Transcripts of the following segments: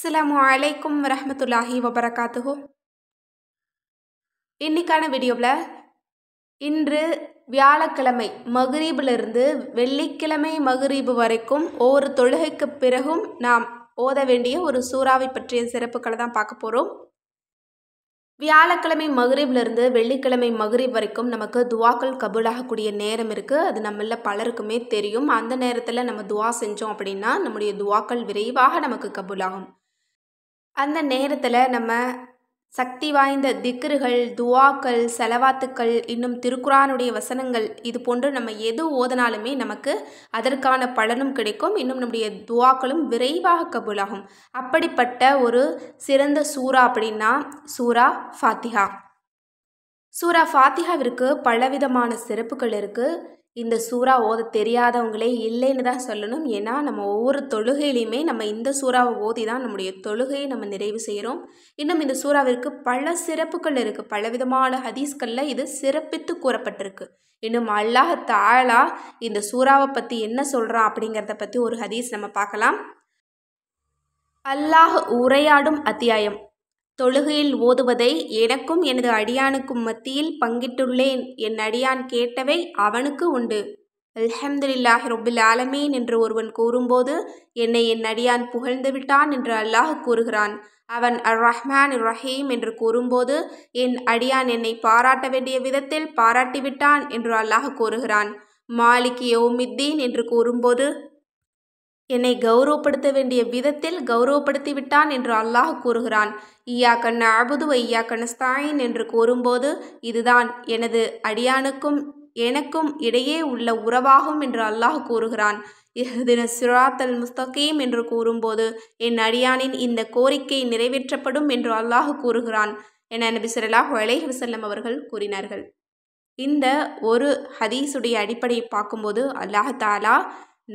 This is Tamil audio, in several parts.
அஸ்லாம் வலைக்கும் வரமத்துல்லாஹி வபரகாத்துஹோ இன்றைக்கான வீடியோவில் இன்று வியாழக்கிழமை மகுரீபிலிருந்து வெள்ளிக்கிழமை மகுரீபு வரைக்கும் ஒவ்வொரு தொழுகைக்கு பிறகும் நாம் ஓத வேண்டிய ஒரு சூறாவை பற்றிய சிறப்புகளை தான் பார்க்க போகிறோம் வியாழக்கிழமை மகுரீப்லேருந்து வெள்ளிக்கிழமை மகுரீப் வரைக்கும் நமக்கு துவாக்கள் கபூலாகக்கூடிய நேரம் இருக்குது அது நம்மள பலருக்குமே தெரியும் அந்த நேரத்தில் நம்ம துவா செஞ்சோம் அப்படின்னா நம்முடைய துவாக்கள் விரைவாக நமக்கு கபூலாகும் அந்த நேரத்தில் நம்ம சக்தி வாய்ந்த திக்ருகள் துவாக்கள் செலவாத்துக்கள் இன்னும் திருக்குறானுடைய வசனங்கள் இது போன்று நம்ம எது ஓதனாலுமே நமக்கு அதற்கான பலனும் கிடைக்கும் இன்னும் நம்முடைய துவாக்களும் விரைவாக கபூலாகும் அப்படிப்பட்ட ஒரு சிறந்த சூரா அப்படின்னா சூரா ஃபாத்திஹா சூரா ஃபாத்திஹாவிற்கு பலவிதமான சிறப்புகள் இருக்குது இந்த சூறா ஓத தெரியாதவங்களே இல்லைன்னு தான் சொல்லணும் ஏன்னா நம்ம ஒவ்வொரு தொழுகையிலையுமே நம்ம இந்த சூறாவை ஓதி தான் நம்முடைய தொழுகையை நம்ம நிறைவு செய்கிறோம் இன்னும் இந்த சூறாவிற்கு பல சிறப்புகள் இருக்குது பலவிதமான ஹதீஸ்களில் இது சிறப்பித்து கூறப்பட்டிருக்கு இன்னும் அல்லாஹ் தாழா இந்த சூறாவை பற்றி என்ன சொல்கிறான் அப்படிங்கிறத பற்றி ஒரு ஹதீஸ் நம்ம பார்க்கலாம் அல்லாஹ் உரையாடும் அத்தியாயம் தொழுகையில் ஓதுவதை எனக்கும் எனது அடியானுக்கும் மத்தியில் பங்கிட்டுள்ளேன் என் அடியான் கேட்டவை அவனுக்கு உண்டு அல்ஹம்துலில்லாஹ் ரொபில் ஆலமீன் என்று ஒருவன் கூறும்போது என்னை என் அடியான் புகழ்ந்து விட்டான் என்று அல்லாஹ் கூறுகிறான் அவன் அர் ரஹ்மான் ரஹீம் என்று கூறும்போது என் அடியான் என்னை பாராட்ட வேண்டிய விதத்தில் பாராட்டிவிட்டான் என்று அல்லாஹ் கூறுகிறான் மாலிக் யோமித்தீன் என்று கூறும்போது என்னை கௌரவப்படுத்த வேண்டிய விதத்தில் கௌரவப்படுத்தி விட்டான் என்று அல்லாஹ் கூறுகிறான் ஈயா கண்ண அபுது ஐயா கண்ணஸ்தாயின் என்று கூறும்போது இதுதான் எனது அடியானுக்கும் எனக்கும் இடையே உள்ள உறவாகும் என்று அல்லாஹ் கூறுகிறான் இஹ்தின சிராத் முஸ்தகீம் என்று கூறும்போது என் அடியானின் இந்த கோரிக்கை நிறைவேற்றப்படும் என்று அல்லாஹ் கூறுகிறான் என நபி சொல்லாஹ் அலேஹ் வசல்லம் அவர்கள் கூறினார்கள் இந்த ஒரு ஹதீஸுடைய அடிப்படையை பார்க்கும்போது அல்லாஹ் தாலா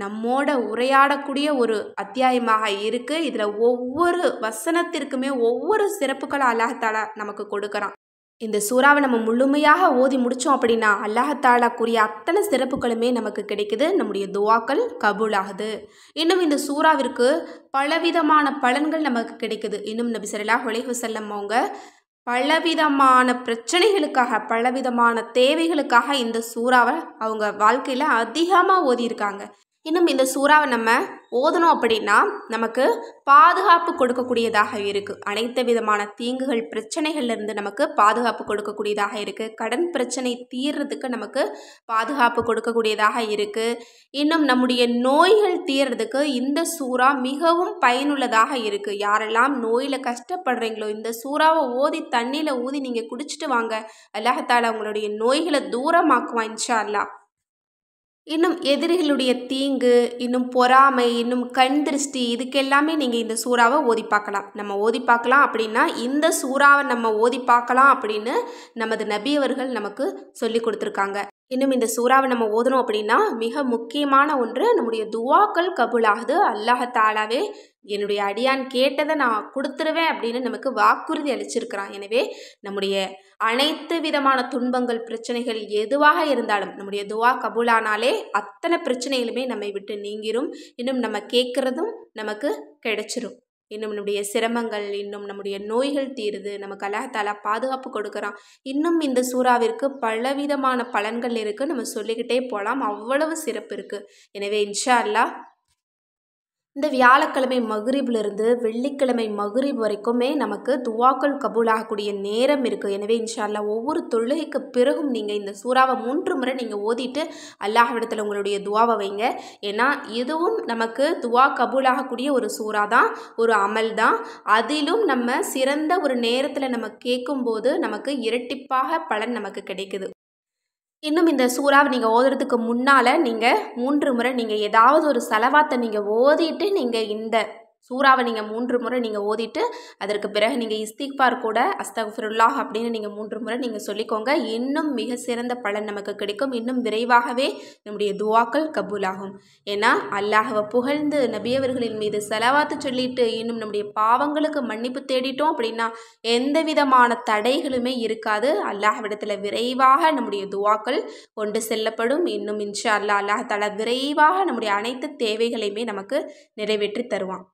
நம்மோட உரையாடக்கூடிய ஒரு அத்தியாயமாக இருக்குது இதில் ஒவ்வொரு வசனத்திற்குமே ஒவ்வொரு சிறப்புகளை அல்லாஹால நமக்கு கொடுக்குறான் இந்த சூறாவை நம்ம முழுமையாக ஓதி முடித்தோம் அப்படின்னா அல்லாஹத்தாலாக்குரிய அத்தனை சிறப்புகளுமே நமக்கு கிடைக்குது நம்முடைய துவாக்கள் கபூல் ஆகுது இன்னும் இந்த சூறாவிற்கு பலவிதமான பலன்கள் நமக்கு கிடைக்குது இன்னும் நபி சல்லா செல்லம் அவங்க பலவிதமான பிரச்சனைகளுக்காக பலவிதமான தேவைகளுக்காக இந்த சூறாவை அவங்க வாழ்க்கையில் அதிகமாக ஓதியிருக்காங்க இன்னும் இந்த சூறாவை நம்ம ஓதணும் அப்படின்னா நமக்கு பாதுகாப்பு கொடுக்கக்கூடியதாக இருக்குது அனைத்து விதமான தீங்குகள் பிரச்சனைகள்லேருந்து நமக்கு பாதுகாப்பு கொடுக்கக்கூடியதாக இருக்குது கடன் பிரச்சனை தீர்றதுக்கு நமக்கு பாதுகாப்பு கொடுக்கக்கூடியதாக இருக்குது இன்னும் நம்முடைய நோய்கள் தீர்றதுக்கு இந்த சூறா மிகவும் பயனுள்ளதாக இருக்குது யாரெல்லாம் நோயில் கஷ்டப்படுறீங்களோ இந்த சூறாவை ஓதி தண்ணியில் ஊதி நீங்கள் குடிச்சிட்டு வாங்க அல்லாஹத்தால் உங்களுடைய நோய்களை தூரமாக்குவான் இன்ஷா அல்லா இன்னும் எதிரிகளுடைய தீங்கு இன்னும் பொறாமை இன்னும் கண் திருஷ்டி இதுக்கெல்லாமே நீங்கள் இந்த சூறாவை ஓதி பார்க்கலாம் நம்ம ஓதி பார்க்கலாம் அப்படின்னா இந்த சூறாவை நம்ம ஓதி பார்க்கலாம் அப்படின்னு நமது நபியவர்கள் நமக்கு சொல்லி கொடுத்துருக்காங்க இன்னும் இந்த சூறாவை நம்ம ஓதணும் அப்படின்னா மிக முக்கியமான ஒன்று நம்முடைய துவாக்கள் கபுலாகுது அல்லாஹத்தாலாவே என்னுடைய அடியான் கேட்டதை நான் கொடுத்துருவேன் அப்படின்னு நமக்கு வாக்குறுதி அளிச்சிருக்கிறான் எனவே நம்முடைய அனைத்து விதமான துன்பங்கள் பிரச்சனைகள் எதுவாக இருந்தாலும் நம்முடைய துவா கபூலானாலே அத்தனை பிரச்சனைகளுமே நம்மை விட்டு நீங்கிரும் இன்னும் நம்ம கேட்குறதும் நமக்கு கிடைச்சிரும் இன்னும் நம்முடைய சிரமங்கள் இன்னும் நம்முடைய நோய்கள் தீருது நமக்கு அல்லாஹால பாதுகாப்பு கொடுக்குறான் இன்னும் இந்த சூறாவிற்கு பலவிதமான பலன்கள் இருக்குது நம்ம சொல்லிக்கிட்டே போகலாம் அவ்வளவு சிறப்பு இருக்குது எனவே இன்ஷா அல்லா இந்த வியாழக்கிழமை மகுரிபிலிருந்து வெள்ளிக்கிழமை மகுரிப் வரைக்குமே நமக்கு துவாக்கள் கபூலாகக்கூடிய நேரம் இருக்குது எனவே இன்ஷால்லா ஒவ்வொரு தொழுகைக்கு பிறகும் நீங்கள் இந்த சூறாவை மூன்று முறை நீங்கள் ஓதிட்டு அல்லாஹிடத்தில் உங்களுடைய துவாவை வைங்க ஏன்னா இதுவும் நமக்கு துவா கபூலாகக்கூடிய ஒரு சூறா தான் ஒரு அமல் தான் அதிலும் நம்ம சிறந்த ஒரு நேரத்தில் நம்ம கேட்கும்போது நமக்கு இரட்டிப்பாக பலன் நமக்கு கிடைக்குது இன்னும் இந்த சூறாவை நீங்கள் ஓதுறதுக்கு முன்னால் நீங்கள் மூன்று முறை நீங்கள் ஏதாவது ஒரு செலவாத்தை நீங்கள் ஓதிவிட்டு நீங்கள் இந்த சூறாவை நீங்கள் மூன்று முறை நீங்கள் ஓதிட்டு அதற்கு பிறகு நீங்கள் இஸ்திக்பார் கூட அஸ்தஃபிருல்லாஹ் அப்படின்னு நீங்கள் மூன்று முறை நீங்கள் சொல்லிக்கோங்க இன்னும் மிக சிறந்த பலன் நமக்கு கிடைக்கும் இன்னும் விரைவாகவே நம்முடைய துவாக்கள் கபூலாகும் ஏன்னா அல்லாஹவை புகழ்ந்து நபியவர்களின் மீது செலவாத்து சொல்லிட்டு இன்னும் நம்முடைய பாவங்களுக்கு மன்னிப்பு தேடிட்டோம் அப்படின்னா எந்த விதமான தடைகளுமே இருக்காது அல்லாஹ்விடத்தில் விரைவாக நம்முடைய துவாக்கள் கொண்டு செல்லப்படும் இன்னும் இன்ஷா அல்லா அல்லாஹ் தலா விரைவாக நம்முடைய அனைத்து தேவைகளையுமே நமக்கு நிறைவேற்றி தருவான்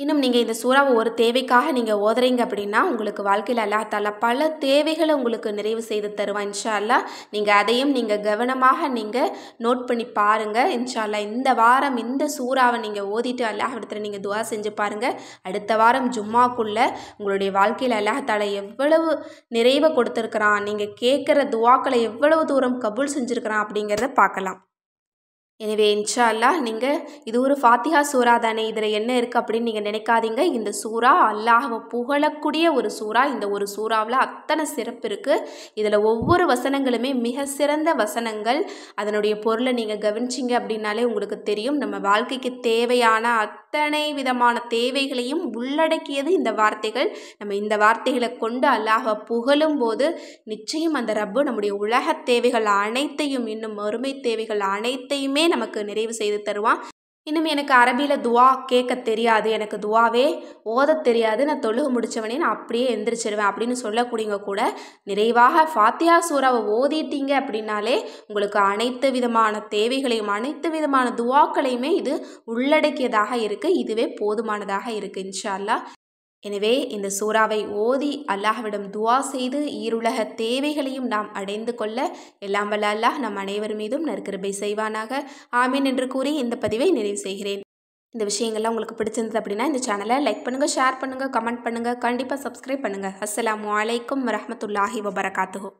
இன்னும் நீங்கள் இந்த சூறாவை ஒரு தேவைக்காக நீங்கள் ஓதுறீங்க அப்படின்னா உங்களுக்கு வாழ்க்கையில் அல்லாத்தால பல தேவைகளை உங்களுக்கு நிறைவு செய்து தருவான் இன்ஷால்லா நீங்கள் அதையும் நீங்கள் கவனமாக நீங்கள் நோட் பண்ணி பாருங்கள் இன்ஷால்லா இந்த வாரம் இந்த சூறாவை நீங்கள் ஓதிட்டு அல்லாஹ் இடத்துல நீங்கள் துவா செஞ்சு பாருங்கள் அடுத்த வாரம் ஜும்மாக்குள்ளே உங்களுடைய வாழ்க்கையில் அல்லாஹால எவ்வளவு நிறைவை கொடுத்துருக்குறான் நீங்கள் கேட்குற துவாக்களை எவ்வளவு தூரம் கபூல் செஞ்சுருக்கிறான் அப்படிங்கிறத பார்க்கலாம் எனவே இன்ஷா அல்லாஹ் நீங்கள் இது ஒரு ஃபாத்திஹா சூறா தானே இதில் என்ன இருக்குது அப்படின்னு நீங்கள் நினைக்காதீங்க இந்த சூறா அல்லாஹவை புகழக்கூடிய ஒரு சூறா இந்த ஒரு சூறாவில் அத்தனை சிறப்பு இருக்குது இதில் ஒவ்வொரு வசனங்களுமே மிக சிறந்த வசனங்கள் அதனுடைய பொருளை நீங்கள் கவனிச்சிங்க அப்படின்னாலே உங்களுக்கு தெரியும் நம்ம வாழ்க்கைக்கு தேவையான அத்தனை விதமான தேவைகளையும் உள்ளடக்கியது இந்த வார்த்தைகள் நம்ம இந்த வார்த்தைகளை கொண்டு அல்லாஹ புகழும் போது நிச்சயம் அந்த ரப்பு நம்முடைய உலக தேவைகள் அனைத்தையும் இன்னும் மறுமை தேவைகள் அனைத்தையுமே நமக்கு நிறைவு செய்து தருவான் இன்னும் எனக்கு அரபியில் துவா கேட்க தெரியாது எனக்கு துவாவே ஓத தெரியாது நான் தொழுகு முடித்தவனே நான் அப்படியே எந்திரிச்சிருவேன் அப்படின்னு சொல்லக்கூடியவங்க கூட நிறைவாக ஃபாத்தியா சூறாவை ஓதிட்டீங்க அப்படின்னாலே உங்களுக்கு அனைத்து விதமான தேவைகளையும் அனைத்து விதமான துவாக்களையுமே இது உள்ளடக்கியதாக இருக்குது இதுவே போதுமானதாக இருக்குது இன்ஷால்லா எனவே இந்த சூறாவை ஓதி அல்லாஹ்விடம் துவா செய்து ஈருலக தேவைகளையும் நாம் அடைந்து கொள்ள எல்லாம் வல்ல அல்லாஹ் நம் அனைவர் மீதும் நற்கிருபை செய்வானாக ஆமீன் என்று கூறி இந்த பதிவை நிறைவு செய்கிறேன் இந்த விஷயங்கள்லாம் உங்களுக்கு பிடிச்சிருந்தது அப்படின்னா இந்த சேனலை லைக் பண்ணுங்கள் ஷேர் பண்ணுங்கள் கமெண்ட் பண்ணுங்கள் கண்டிப்பாக சப்ஸ்கிரைப் பண்ணுங்கள் அஸ்லாம் வலைக்கம் வரமத்துல்லாஹி வபரகாத்துஹோ